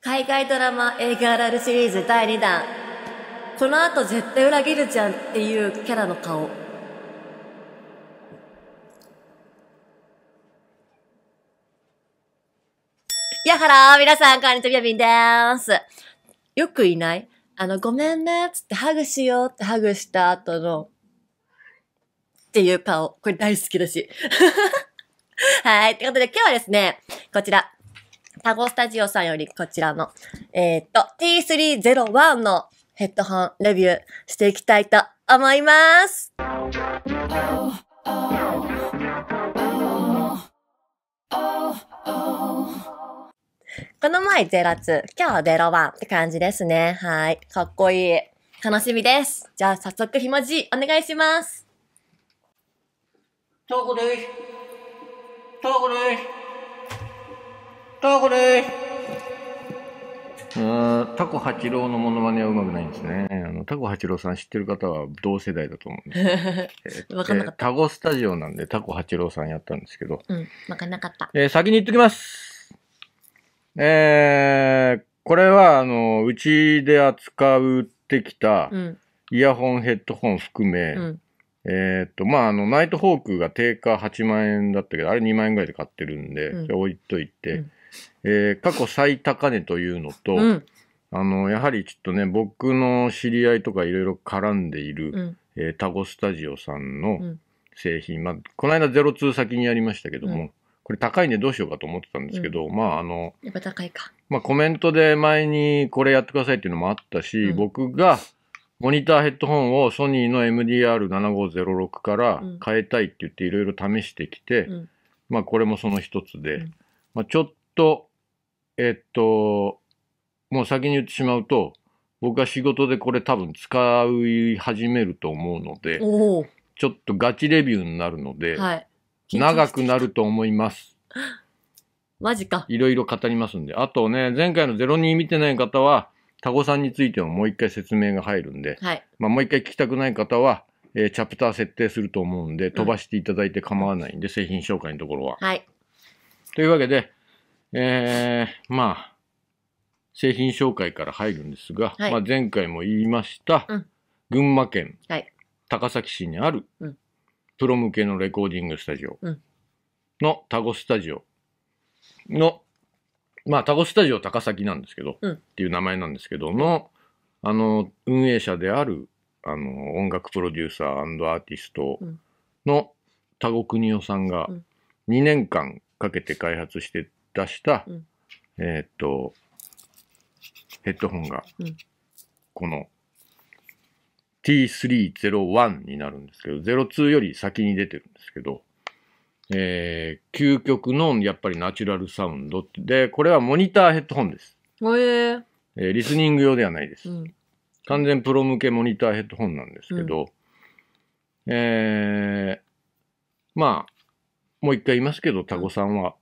海外ドラマ映画あるあるシリーズ第2弾。この後絶対裏切るじゃんっていうキャラの顔。やはら皆さん、こんにちは、ビアビンでーす。よくいないあの、ごめんね、つってハグしようってハグした後の、っていう顔。これ大好きだし。はい。ということで、今日はですね、こちら。タゴスタジオさんよりこちらの、えー、っと、T301 のヘッドホンレビューしていきたいと思います。この前ゼラ2今日は01って感じですね。はい。かっこいい。楽しみです。じゃあ早速ひもじお願いします。タコです。タコです。タコでーす。タコ八郎のモノマネはうまくないんですね。あのタコ八郎さん知ってる方は同世代だと思うんです えかんなかった。タコスタジオなんでタコ八郎さんやったんですけど。うん、わかんなかった。えー、先に言っときます。えー、これは、あの、うちで扱ってきた、イヤホン、ヘッドホン含め、うん、えっ、と、まあ、あの、ナイトホークが定価八万円だったけど、あれ二万円ぐらいで買ってるんで、うん、置いといて、うん、えー、過去最高値というのと、うん、あの、やはりちょっとね、僕の知り合いとかいろいろ絡んでいる、うん、えー、タゴスタジオさんの製品、うん、まあ、この間ゼロツー先にやりましたけども、これ高いねどうしようかと思ってたんですけど、うん、まああの、やっぱ高いか。まあコメントで前にこれやってくださいっていうのもあったし、うん、僕がモニターヘッドホンをソニーの MDR7506 から変えたいって言っていろいろ試してきて、うん、まあこれもその一つで、まあちょっと、えっと、もう先に言ってしまうと、僕は仕事でこれ多分使い始めると思うので、ちょっとガチレビューになるので、はい。長くなると思います。マジか。いろいろ語りますんで。あとね、前回の02見てない方は、タコさんについてももう一回説明が入るんで、はい。まあ、もう一回聞きたくない方は、えーチャプター設定すると思うんで、飛ばしていただいて構わないんで、製品紹介のところは。はい。というわけで、えー、まあ、製品紹介から入るんですが、はいまあ、前回も言いました、うん、群馬県、高崎市にある、うん、プロ向けのレコーディングスタジオのタゴスタジオの、まあ、タゴスタジオ高崎なんですけど、うん、っていう名前なんですけどの、あの、運営者である、あの、音楽プロデューサーアーティストの、タゴニ夫さんが2年間かけて開発して出した、うん、えっと、ヘッドホンが、この T301 になるんですけど、02より先に出てるんですけど、えー、究極のやっぱりナチュラルサウンドで、これはモニターヘッドホンです。えー、えー、リスニング用ではないです、うん、完全プロ向けモニターヘッドホンなんですけど、うん、えー、まあ、もう一回言いますけど、タコさんは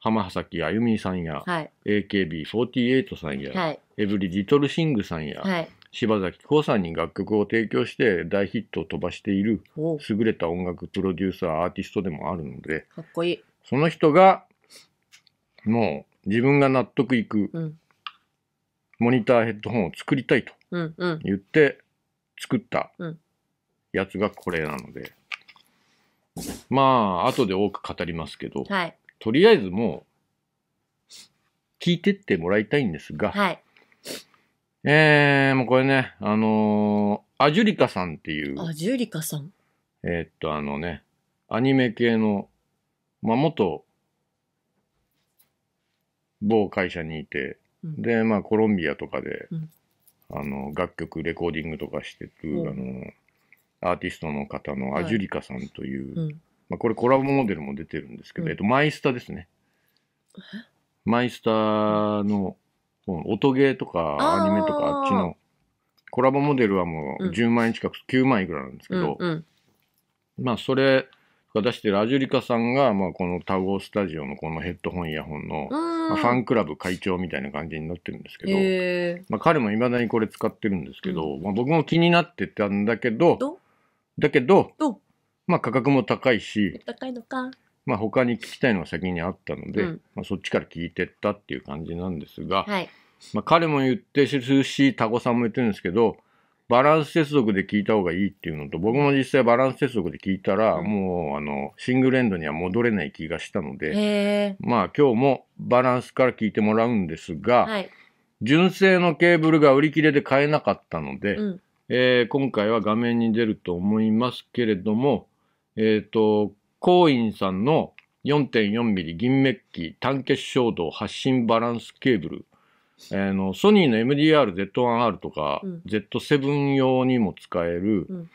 浜崎あゆみさんや、はい、AKB48 さんや、はい、エブリ・リトル・シングさんや、はい、柴崎コウさんに楽曲を提供して大ヒットを飛ばしている優れた音楽プロデューサーアーティストでもあるのでかっこいいその人がもう自分が納得いく、うん、モニターヘッドホンを作りたいと言って作ったやつがこれなので、うんまあ後で多く語りますけど、はい、とりあえずもう、聞いてってもらいたいんですが、はい。えー、もうこれね、あのー、アジュリカさんっていう、アジュリカさん。えーっと、あのね、アニメ系の、まあ、元、某会社にいて、うんで、まあ、コロンビアとかで、うんあの、楽曲、レコーディングとかしてる、うんあの、アーティストの方のアジュリカさんという、うんまあ、これコラボモデルも出てるんですけど、うん、えっと、マイスターですね。マイスターの音ゲーとかアニメとかあっちのコラボモデルはもう10万円近く、うん、9万いくらなんですけど、うんうん、まあそれが出してるアジュリカさんが、まあ、このタゴースタジオのこのヘッドホンイヤホンの、まあ、ファンクラブ会長みたいな感じになってるんですけど、まあ、彼もいまだにこれ使ってるんですけど、うん、まあ、僕も気になってたんだけどだけどまあ価格も高いし、高いのか。まあ他に聞きたいのが先にあったので、うんまあ、そっちから聞いてったっていう感じなんですが、はい。まあ彼も言ってるし、タコさんも言ってるんですけど、バランス接続で聞いた方がいいっていうのと、僕も実際バランス接続で聞いたら、うんもうあの、シングルエンドには戻れない気がしたので、まあ今日もバランスから聞いてもらうんですが、はい。純正のケーブルが売り切れで買えなかったので、うん。えー今回は画面に出ると思いますけれども、えっ、ー、と、インさんの 4.4mm 銀メッキ単結衝動発信バランスケーブル。あのソニーの MDR-Z1R とか、うん、Z7 用にも使える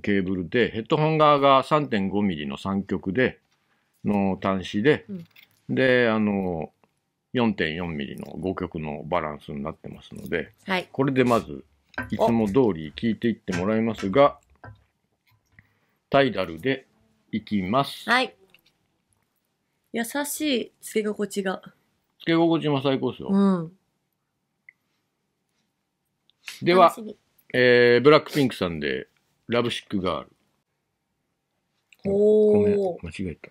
ケーブルで、ヘッドホン側が 3.5mm の3極で、の端子で、うん、で、あの、4.4mm の5極のバランスになってますので、はい、これでまず、いつも通り聞いていってもらいますが、タイダルでいきます。はい。優しいつけ心地が。つけ心地も最高ですよ。うん。では、えー、ブラックピンクさんで、ラブシックガール。おごめん、間違えた。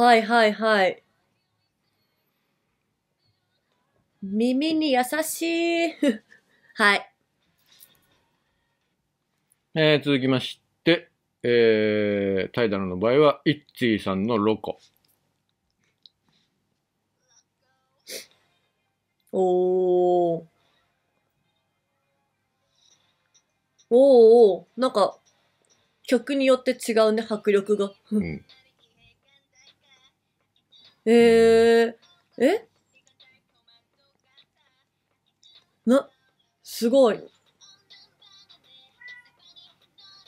はいはいはい。耳に優しい。はい。えー、続きまして、えー、タイダルの場合は、イッツィさんのロコ。おー。おーおーなんか、曲によって違うね、迫力が。うん、えー、えな、すごい。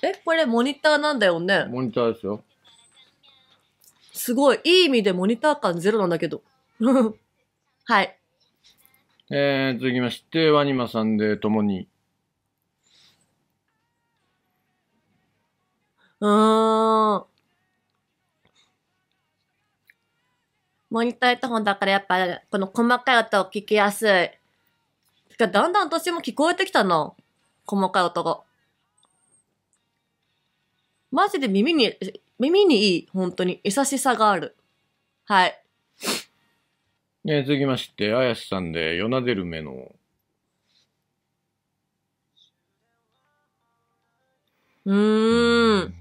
え、これモニターなんだよね。モニターですよ。すごい。いい意味でモニター感ゼロなんだけど。はい。えー、続きまして、ワニマさんで共に。うーん。モニターイヤホンだからやっぱ、この細かい音を聞きやすい。だんだん私も聞こえてきたの。細かい音が。マジで耳に、耳にいい、本当に。優しさがある。はい。え続きまして、あやしさんで、よなでる目の。うーん。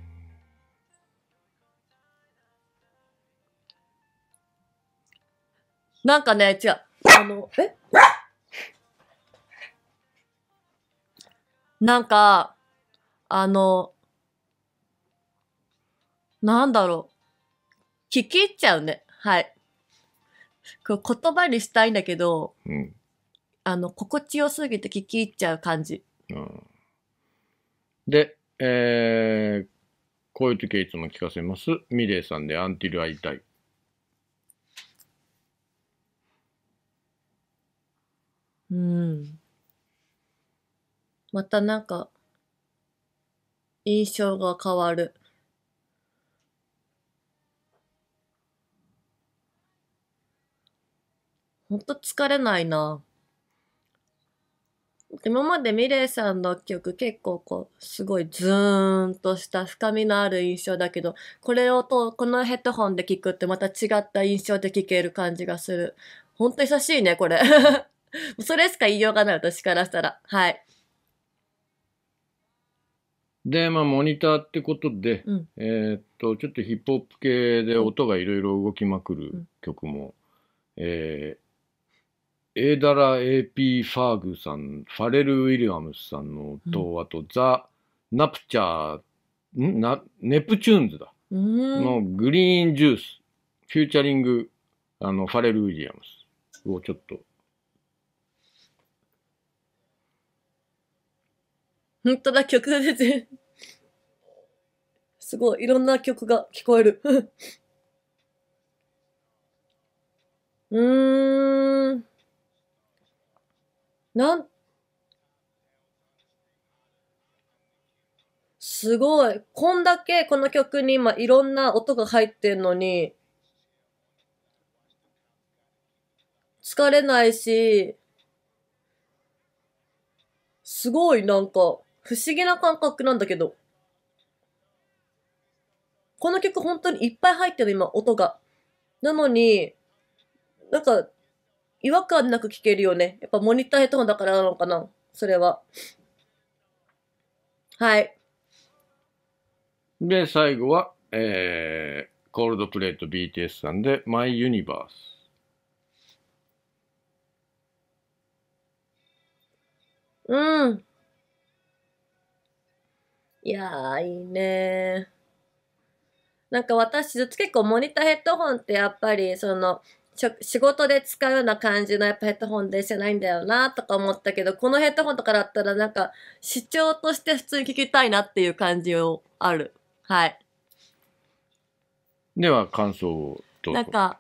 なんかね、違う。あの、えなんか、あの、なんだろう。聞き入っちゃうね。はい。こう言葉にしたいんだけど、うん、あの、心地よすぎて聞き入っちゃう感じ。うん、で、えー、こういう時はいつも聞かせます。ミレイさんでアンティル会いたい。うん。またなんか、印象が変わる。本当疲れないな。今までミレイさんの曲結構こう、すごいズーンとした深みのある印象だけど、これをと、このヘッドホンで聴くってまた違った印象で聴ける感じがする。ほんと久しいね、これ。それしか言いようがない、私からしたら。はい。で、まあ、モニターってことで、うん、えー、っと、ちょっとヒップホップ系で音がいろいろ動きまくる曲も、うん、えエーダラ・ AP・ ファーグさん、ファレル・ウィリアムスさんのと、あとザ・ナプチャー、んなネプチューンズだ、のグリーン・ジュース、フューチャリング、あの、ファレル・ウィリアムスをちょっと。本当だ、曲が出て。すごい、いろんな曲が聞こえる。うーん。なんすごい。こんだけこの曲に今いろんな音が入ってんのに、疲れないし、すごいなんか不思議な感覚なんだけど。この曲本当にいっぱい入ってる今音が。なのに、なんか違和感なく聞けるよね。やっぱモニターヘッドホンだからなのかなそれは。はい。で、最後は、えー、コールドプレート BTS さんで、マイユニバース。うん。いやー、いいねなんか私ずつ結構モニターヘッドホンってやっぱり、その、仕事で使うような感じのやっぱヘッドホンでじゃないんだよなとか思ったけど、このヘッドホンとかだったらなんか主張として普通に聞きたいなっていう感じをある。はい。では感想をどうぞ。なんか、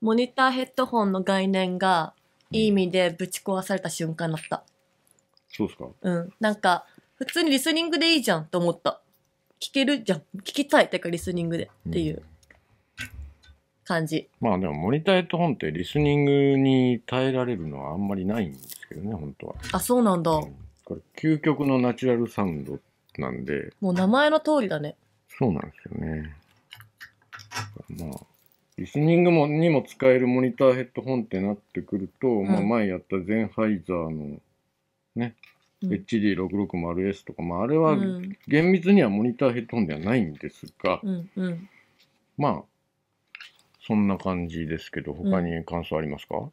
モニターヘッドホンの概念がいい意味でぶち壊された瞬間だった。そうっすかうん。なんか、普通にリスニングでいいじゃんと思った。聞けるじゃん。聞きたい。ってかリスニングでっていう。うん感じ。まあでも、モニターヘッドホンってリスニングに耐えられるのはあんまりないんですけどね、本当は。あ、そうなんだ。うん、これ、究極のナチュラルサウンドなんで。もう名前の通りだね。そうなんですよね。まあ、リスニングもにも使えるモニターヘッドホンってなってくると、うん、まあ前やったゼンハイザーのね、HD660S とか、まああれは厳密にはモニターヘッドホンではないんですが、うんうん、まあ、そんな感じですけど、他に感想ありますか、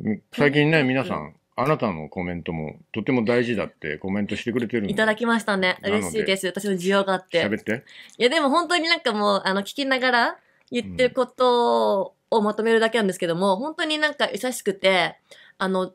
うん、最近ね、皆さん、あなたのコメントもとても大事だってコメントしてくれてるいただきましたね。嬉しいです。私の需要があって。喋って。いや、でも本当になんかもう、あの、聞きながら言ってることをまとめるだけなんですけども、うん、本当になんか優しくて、あの、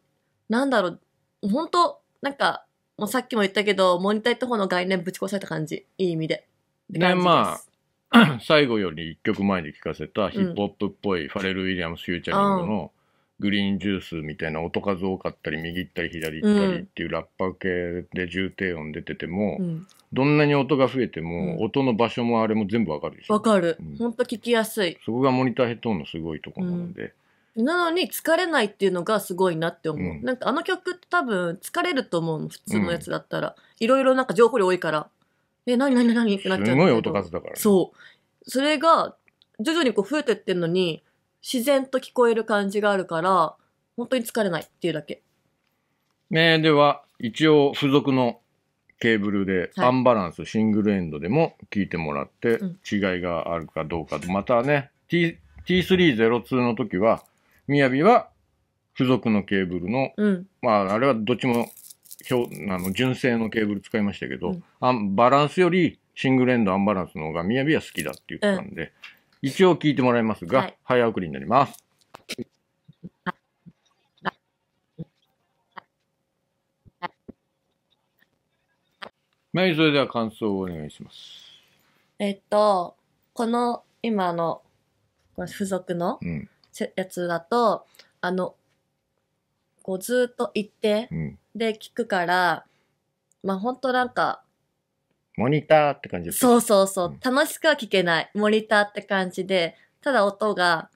なんだろう、本当なんか、もうさっきも言ったけど、モニター行った方の概念ぶち壊された感じ。いい意味で。ね、まあ、最後より1曲前に聴かせたヒップホップっぽい、ファレル・ウィリアムス・フューチャリングのグリーンジュースみたいな音数多かったり右行ったり左行ったりっていうラッパー系で重低音出てても、うん、どんなに音が増えても、音の場所もあれも全部わかるでしょわかる、うん、ほんと聞きやすいそこがモニターヘッドホンのすごいとこなので、なのに疲れないっていうのがすごいなって思う、うん、なんかあの曲って多分疲れると思うの普通のやつだったら、いろいろなんか情報量多いからえ、何何何ってなっちゃう。すごい音数だから、ね。そう。それが、徐々にこう増えてってんのに、自然と聞こえる感じがあるから、本当に疲れないっていうだけ。ねえ、では、一応付属のケーブルで、アンバランス、はい、シングルエンドでも聞いてもらって、違いがあるかどうかうん、またね、T、T302 の時は、みやびは付属のケーブルの、うん、まあ、あれはどっちもあの純正のケーブル使いましたけど、うん、バランスよりシングルエンドアンバランスの方がみやびは好きだって言ってたんで、うん、一応聞いてもらいますが、はい、早送りになります。はい、それでは感想をお願いします。えっと、この今の付属のやつだと、うん、あの、こうずっと一定、うんで聞くから、まあ本当なんか、モニターって感じですそうそうそう、楽しくは聞けない。モニターって感じで、ただ音が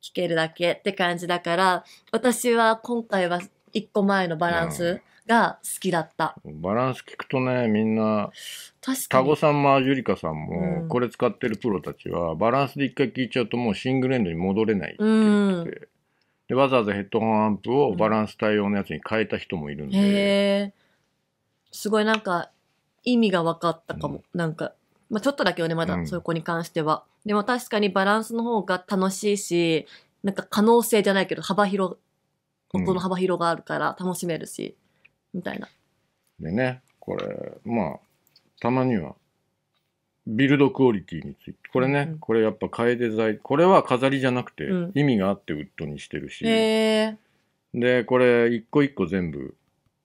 聞けるだけって感じだから、私は今回は一個前のバランスが好きだった。バランス聞くとね、みんな、タゴさんもアジュリカさんも、これ使ってるプロたちは、バランスで一回聞いちゃうともうシングルエンドに戻れないって言ってて。で、わざわざヘッドホンアンプをバランス対応のやつに変えた人もいるんで。すごいなんか、意味が分かったかも。うん、なんか、まあ、ちょっとだけよね、まだ、うそこに関しては。でも確かにバランスの方が楽しいし、なんか可能性じゃないけど、幅広、音の幅広があるから楽しめるし、うん、みたいな。でね、これ、まあ、たまにはビルドクオリティについて。これね、うんこれやっぱ楓材。これは飾りじゃなくて、うん、意味があってウッドにしてるし。で、これ一個一個全部、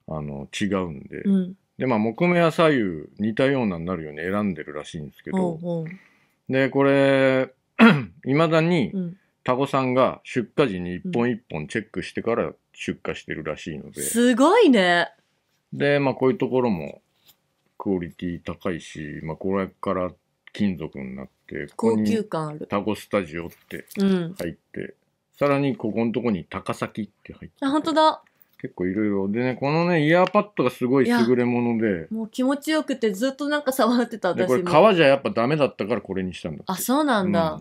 あの、違うんで。うん、で、まあ、木目や左右似たようなになるように選んでるらしいんですけど。ううで、これ、い まだに、タゴさんが出荷時に一本一本チェックしてから出荷してるらしいので。すごいね。で、まあ、こういうところもクオリティ高いし、まあ、これから金属になって、高級感ある。タコスタジオって入って、うん、さらにここのとこに高崎って入って。あ、本当だ。結構いろいろ。でね、このね、イヤーパッドがすごい優れもので。もう気持ちよくてずっとなんか触ってた私も。これ革じゃやっぱダメだったからこれにしたんだあ、そうなんだ。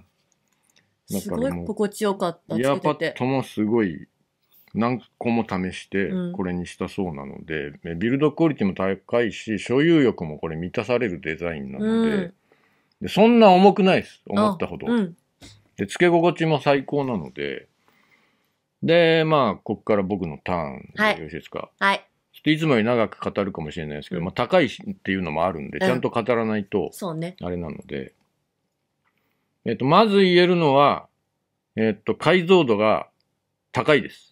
うん、すごい心地よかった。イヤーパッドもすごい何個も試してこれにしたそうなので、うん、ビルドクオリティも高いし所有欲もこれ満たされるデザインなのでうん、でそんな重くないです思ったほど、で付け心地も最高なのででまあここから僕のターンでよろしいですか、はい、はい、ちょっといつもより長く語るかもしれないですけど、まあ、高いっていうのもあるんでちゃんと語らないとあれなので、ね、えっと、まず言えるのは、えっと、解像度が高いです。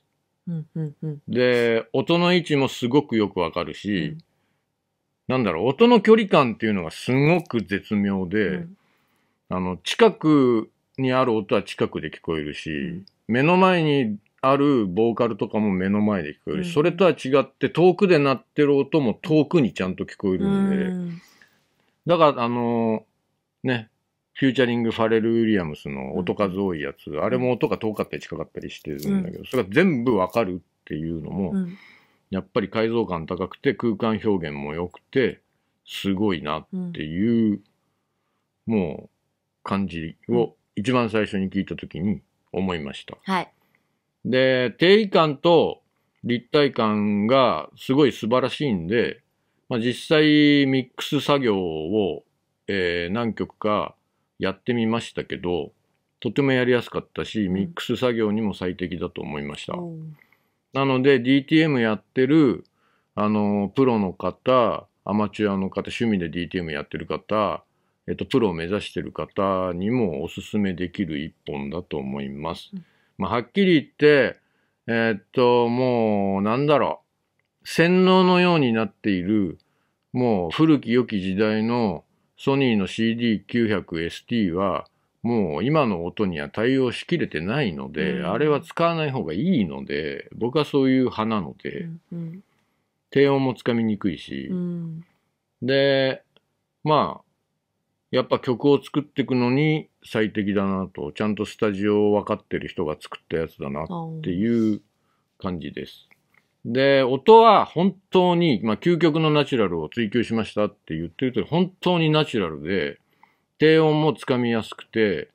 で、音の位置もすごくよくわかるし、うん、なんだろう、音の距離感っていうのがすごく絶妙で、うん、あの、近くにある音は近くで聞こえるし、うん、目の前にあるボーカルとかも目の前で聞こえるし、それとは違って遠くで鳴ってる音も遠くにちゃんと聞こえるんで、だからあのね、フューチャリング・ファレル・ウィリアムスの音数多いやつ、あれも音が遠かったり近かったりしてるんだけど、それが全部わかるっていうのも、やっぱり解像感高くて空間表現も良くて、すごいなっていう、もう感じを一番最初に聞いた時に思いました。はい。で、定位感と立体感がすごい素晴らしいんで、まあ、実際ミックス作業を、えー、何曲かやってみましたけどとてもやりやすかったしミックス作業にも最適だと思いました。うん、なので DTM やってるあのプロの方アマチュアの方趣味で DTM やってる方えっと、プロを目指してる方にもおすすめできる一本だと思います。うん、まあ、はっきり言って、えー、っと、もう、なんだろう、洗脳のようになっている、もう古き良き時代のソニーの CD900ST はもう今の音には対応しきれてないので、うん、あれは使わない方がいいので僕はそういう派なので、うんうん、低音もつかみにくいし、うん、でまあやっぱ曲を作っていくのに最適だなとちゃんとスタジオを分かってる人が作ったやつだなっていう感じです。で、音は本当に、まあ、究極のナチュラルを追求しましたって言ってると、本当にナチュラルで、低音もつかみやすくて、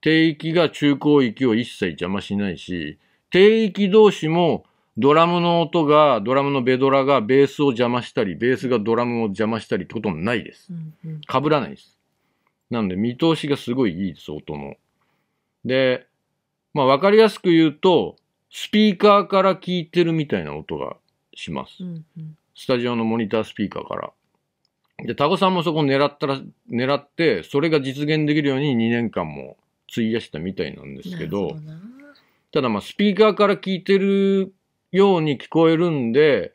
低域が中高域を一切邪魔しないし、低域同士もドラムの音が、ドラムのベドラがベースを邪魔したり、ベースがドラムを邪魔したりってこともないです。被らないです。なんで見通しがすごいいいです、音の。で、まあわかりやすく言うと、スピーカーから聞いてるみたいな音がします。うんうん、スタジオのモニタースピーカーから。で、タコさんもそこ狙ったら、狙って、それが実現できるように2年間も費やしたみたいなんですけど、どただまあスピーカーから聞いてるように聞こえるんで、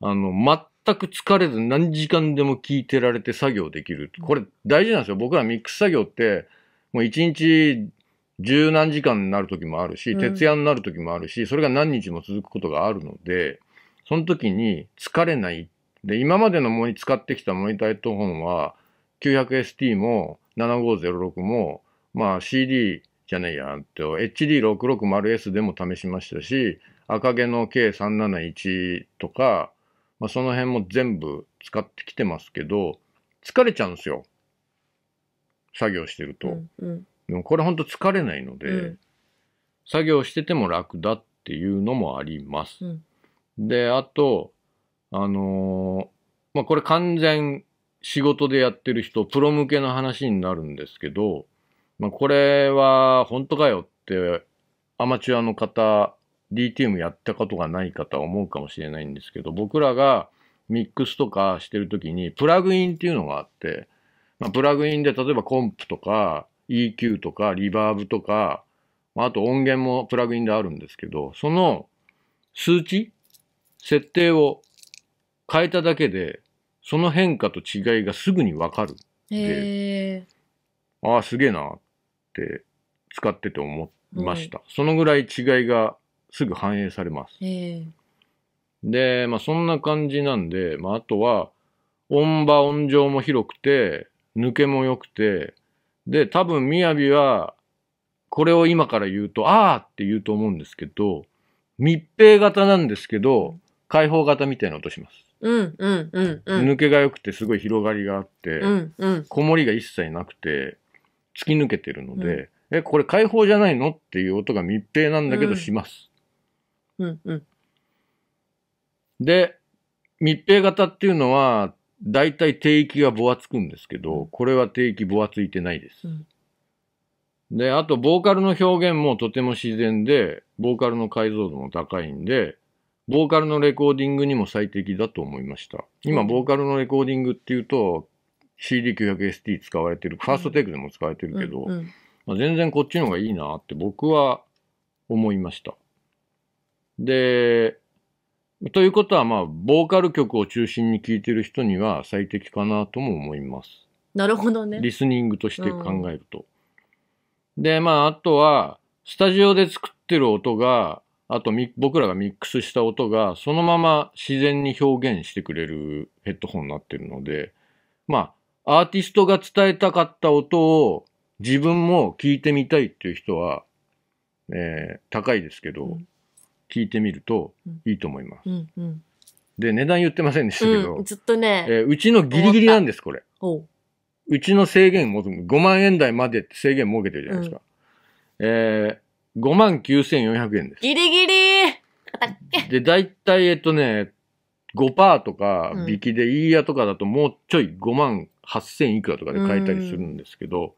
あの、全く疲れず何時間でも聞いてられて作業できる。これ大事なんですよ。僕らミックス作業って、もう1日十何時間になる時もあるし、徹夜になる時もあるし、それが何日も続くことがあるので、その時に疲れない。で、今までのモニ使ってきたモニターヘッドホンは、900ST も7506も、まあ CD じゃねえや、HD660S でも試しましたし、赤毛の K371 とか、まあ、その辺も全部使ってきてますけど、疲れちゃうんですよ。作業してると。うんうんでもこれほんと疲れないので、うん、作業してても楽だっていうのもあります。うん、で、あと、あのー、まあ、これ完全仕事でやってる人、プロ向けの話になるんですけど、まあ、これは本当かよってアマチュアの方、DTM やったことがない方は思うかもしれないんですけど、僕らがミックスとかしてる時にプラグインっていうのがあって、まあ、プラグインで例えばコンプとか、EQ とかリバーブとか、あと音源もプラグインであるんですけど、その数値、設定を変えただけで、その変化と違いがすぐにわかる。で、ああ、すげえなって使ってて思いました。そのぐらい違いがすぐ反映されます。で、まあそんな感じなんで、まああとは、音場音場も広くて、抜けも良くて、で、多分、みやびは、これを今から言うと、ああって言うと思うんですけど、密閉型なんですけど、開放型みたいな音します。うんうんうんうん。抜けが良くて、すごい広がりがあって、うんうん、こもりが一切なくて、突き抜けてるので、うん、え、これ開放じゃないのっていう音が密閉なんだけどします。うん、うん、うん。で、密閉型っていうのは、大体低域がぼわつくんですけど、これは低域ぼわついてないです。うん、で、あと、ボーカルの表現もとても自然で、ボーカルの解像度も高いんで、ボーカルのレコーディングにも最適だと思いました。今、ボーカルのレコーディングっていうと、CD900ST 使われてる、ファーストテイクでも使われてるけど、まあ、全然こっちの方がいいなって僕は思いました。で、ということは、まあ、ボーカル曲を中心に聴いてる人には最適かなとも思います。なるほどね。リスニングとして考えると。うん、で、まあ、あとは、スタジオで作ってる音が、あと僕らがミックスした音が、そのまま自然に表現してくれるヘッドホンになってるので、まあ、アーティストが伝えたかった音を自分も聞いてみたいっていう人は、えー、高いですけど、うん聞いてみるといいと思います。で値段言ってませんでしたけど、うん、ずっとね、えー、うちのギリギリなんですこれうちの制限も5万円台までって制限設けてるじゃないですか、うん、えー、5万9400円ですギリギリで大体えっとね5%とか引きでいいやとかだともうちょい5万8000いくらとかで買えたりするんですけど、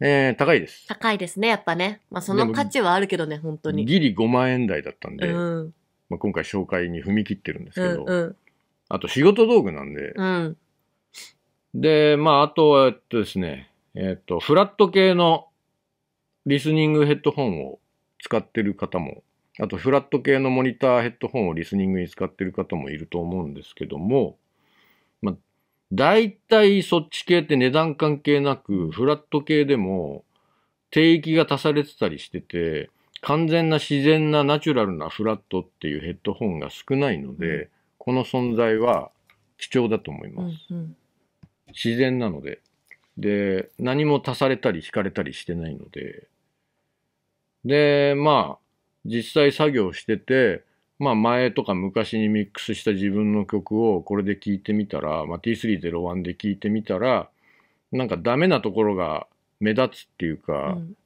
えー、高いです。高いですね、やっぱね。まあその価値はあるけどね、本当に。ギリ5万円台だったんうで、ん。まあ、今回紹介に踏み切ってるんですけど、うん。あと仕事道具なんで、うん。で、まああとは、えっとですね、えっと、フラット系のリスニングヘッドホンを使ってる方も、あとフラット系のモニターヘッドホンをリスニングに使ってる方もいると思うんですけども、大体そっち系って値段関係なく、フラット系でも定域が足されてたりしてて、完全な自然なナチュラルなフラットっていうヘッドホンが少ないので、この存在は貴重だと思います。うんうん、自然なので。で、何も足されたり引かれたりしてないので。で、まあ、実際作業してて、まあ前とか昔にミックスした自分の曲をこれで聴いてみたら、まあ、T301 で聴いてみたら、なんかダメなところが目立つっていうか、うん、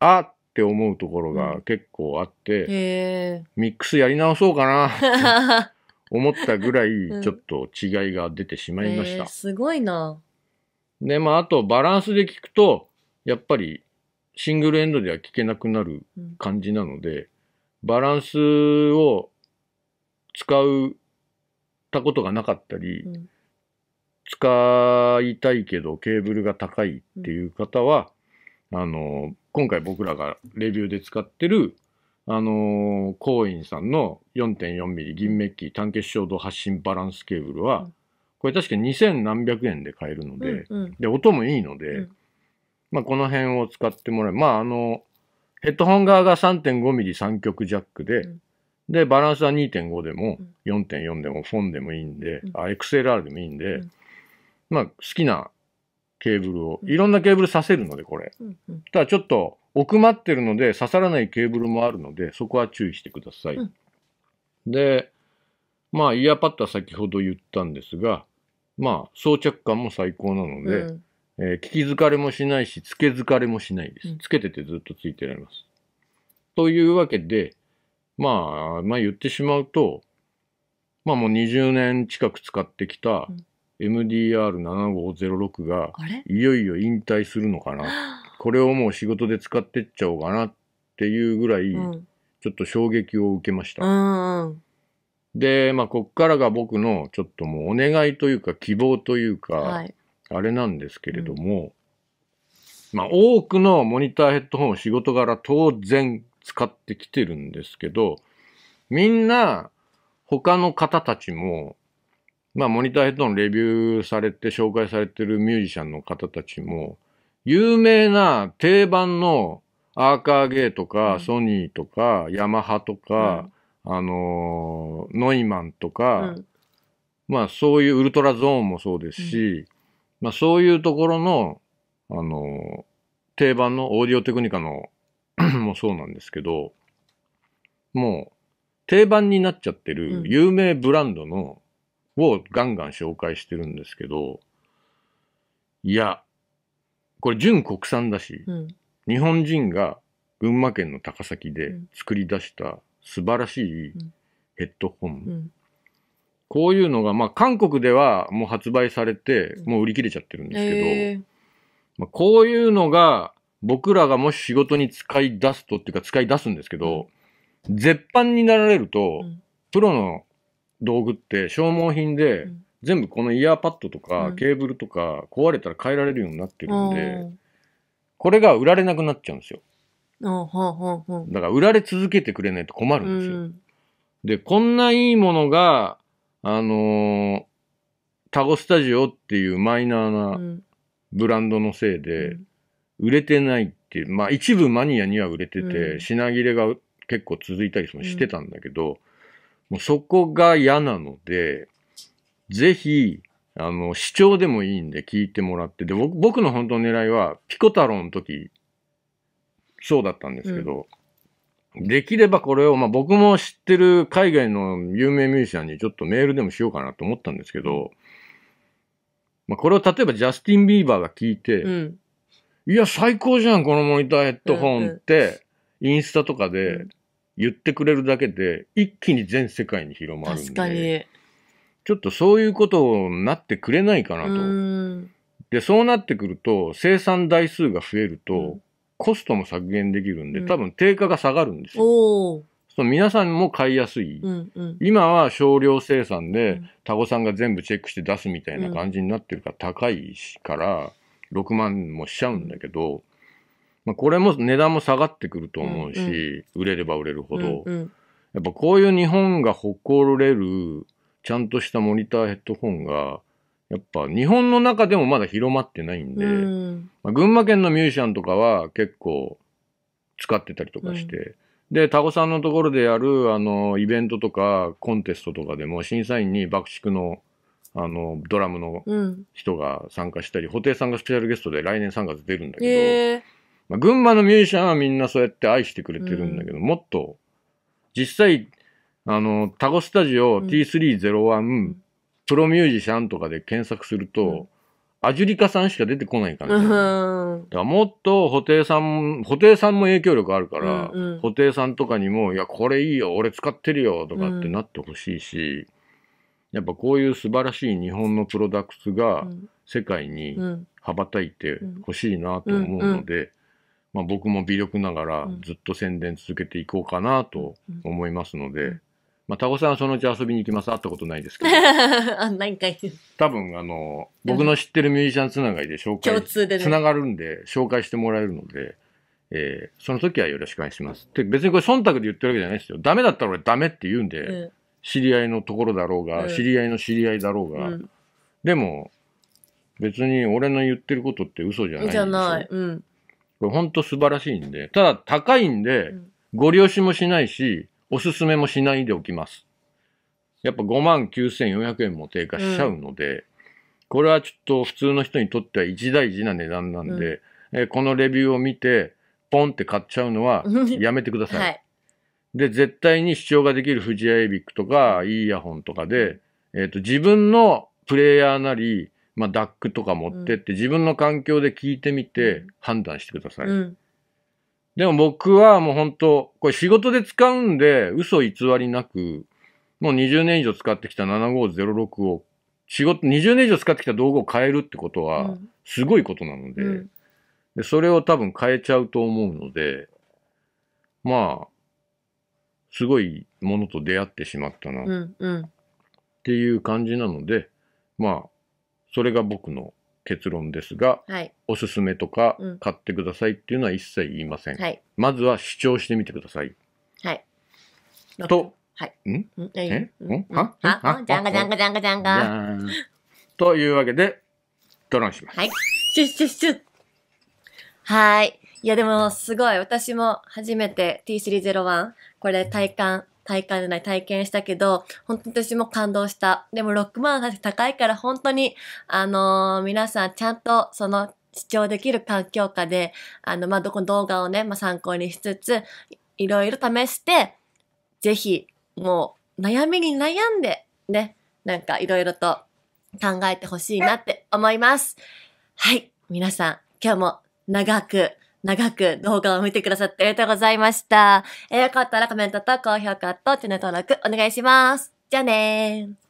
あって思うところが結構あって、うん、ミックスやり直そうかなって 思ったぐらいちょっと違いが出てしまいました。うん、すごいな。で、まああとバランスで聞くと、やっぱりシングルエンドでは聴けなくなる感じなので、バランスを使うたことがなかったり、うん、使いたいけどケーブルが高いっていう方は、うん、あの、今回僕らがレビューで使ってる、あの、コーインさんの 4.4mm 銀メッキ単結晶動発信バランスケーブルは、うん、これ確か2000何百円で買えるので、うんうん、で、音もいいので、まあこの辺を使ってもらえ、まああの、ヘッドホン側が3 5 m m 三極ジャックで、うん、で、バランスは2.5でも、4.4でも、フォンでもいいんで、うん、あ、XLR でもいいんで、まあ、好きなケーブルを、いろんなケーブルさせるので、これ。ただちょっと奥まってるので、刺さらないケーブルもあるので、そこは注意してください。で、まあ、イヤーパッドは先ほど言ったんですが、まあ、装着感も最高なので、えー、聞き疲れもしないし、つけ疲れもしないです。つけててずっとついてられます。というわけで、まあ、まあ言ってしまうと、まあもう20年近く使ってきた MDR7506 が、いよいよ引退するのかな。これをもう仕事で使ってっちゃおうかなっていうぐらい、ちょっと衝撃を受けました。で、まあこっからが僕のちょっともうお願いというか希望というか、はいあれなんですけれども、うん、まあ多くのモニターヘッドホンを仕事柄当然使ってきてるんですけど、みんな他の方たちも、まあモニターヘッドホンレビューされて紹介されてるミュージシャンの方たちも、有名な定番のアーカーゲーとか、ソニーとか、ヤマハとか、うん、あのノイマンとか、うん、まあそういうウルトラゾーンもそうですし、まあ、そういうところの、あの、定番のオーディオテクニカの もそうなんですけど、もう定番になっちゃってる有名ブランドの、をガンガン紹介してるんですけど、いや、これ純国産だし、うん、日本人が群馬県の高崎で作り出した素晴らしいヘッドホンこういうのが、まあ、韓国ではもう発売されて、もう売り切れちゃってるんですけど、えー、まあ、こういうのが、僕らがもし仕事に使い出すとっていうか使い出すんですけど、絶版になられると、うん、プロの道具って消耗品で、うん、全部このイヤーパッドとか、ケーブルとか壊れたら変えられるようになってるんで、これが売られなくなっちゃうんですよ。だから売られ続けてくれないと困るんですよ。で、こんないいものがあのー、タゴスタジオっていうマイナーなブランドのせいで、売れてないっていう、まあ一部マニアには売れてて、うん、品切れが結構続いたりしてたんだけど、うん、もうそこが嫌なので、ぜひ、あの、視聴でもいいんで聞いてもらって、で、僕の本当の狙いは、ピコ太郎の時、そうだったんですけど、うんできればこれを、まあ、僕も知ってる海外の有名ミュージシャンにちょっとメールでもしようかなと思ったんですけど、まあ、これを例えばジャスティン・ビーバーが聞いて、うん、いや、最高じゃん、このモニターヘッドホンって、インスタとかで言ってくれるだけで、一気に全世界に広まるんで。確かに。ちょっとそういうことになってくれないかなと。で、そうなってくると、生産台数が増えると、うんコストも削減できるんで、うん多分定価が下がるんですよ。その皆さんも買いやすい。うんうん。今は少量生産うでん、タコさんが全部チェックして出すみたいな感じになってるから高いしから、6万もしちゃうんだけど、まあ、これも値段も下がってくると思うし、うん売れれば売れるほど、うんうんやっぱこういう日本が誇れる、ちゃんとしたモニターヘッドホンが、やっぱ日本の中でもまだ広まってないんで、うんまあ、群馬県のミュージシャンとかは結構使ってたりとかして、うん、で、タコさんのところでやるあのイベントとかコンテストとかでも審査員に爆竹のあのドラムの人が参加したり、布、う、袋、ん、さんがスペシャルゲストで来年3月出るんだけど、えー、まあ、群馬のミュージシャンはみんなそうやって愛してくれてるんだけど、うん、もっと実際あのタコスタジオ T301、うんプロミュージシャンとかで検索すると、うんアジュリカさんしか出てこないから、ね、もっと布袋さん、布袋さんも影響力あるから、うん、布袋さんとかにも、いや、これいいよ、俺使ってるよ、とかってなってほしいし、うん、やっぱこういう素晴らしい日本のプロダクツが世界に羽ばたいてほしいなと思うので、まあ、僕も微力ながらずっと宣伝続けていこうかなと思いますので、まあ、タコさんはそのうち遊びに行きます。会ったことないですけど。あ、か多分、あの、僕の知ってるミュージシャンつながりで紹介、共通でねつながるんで、紹介してもらえるので、えー、その時はよろしくお願いします。で、別にこれ忖度で言ってるわけじゃないですよ。ダメだったら俺ダメって言うんで、うん知り合いのところだろうが、うん知り合いの知り合いだろうが、うんでも、別に俺の言ってることって嘘じゃないじゃない。うん。これ本当素晴らしいんで、ただ高いんで、うんご利用しもしないし、おすすめもしないでおきます。やっぱ5万9400円も低下しちゃうので、うん、これはちょっと普通の人にとっては一大事な値段なんで、うん、えこのレビューを見て、ポンって買っちゃうのはやめてください。はい、で、絶対に視聴ができるフジアエビックとか、いいイヤホンとかで、えー、と、自分のプレイヤーなり、まあ、クとか持ってって、うん、自分の環境で聞いてみて判断してください。うんでも僕はもう本当、これ仕事で使うんで、嘘偽りなく、もう20年以上使ってきた7506を、仕事、20年以上使ってきた道具を変えるってことは、すごいことなので、うん、で、それを多分変えちゃうと思うので、まあ、すごいものと出会ってしまったな、っていう感じなので、うんうん、まあ、それが僕の結論ですが、はい、おすすめとか買ってくださいっていうのは一切言いません。はい。まずは主張してみてください。はい。と、はい。んうんえうんうんははじゃんがじゃんがじゃんがじゃんが。というわけで、ドロンします。はい。シュッシュッシュッ。はい。いやでもすごい、私も初めて T301、これ体感体感ゃない体験したけど、本当に私も感動した。でも6万高いから本当に、あのー、皆さんちゃんとその視聴できる環境下で、あの、まあ、どこ動画をね、まあ、参考にしつつ、いろいろ試して、ぜひ、もう、悩みに悩んで、ね、なんかいろいろと考えてほしいなって思います。はい。皆さん、今日も長く長く動画を見てくださってありがとうございました。よかったらコメントと高評価とチャンネル登録お願いします。じゃあねー。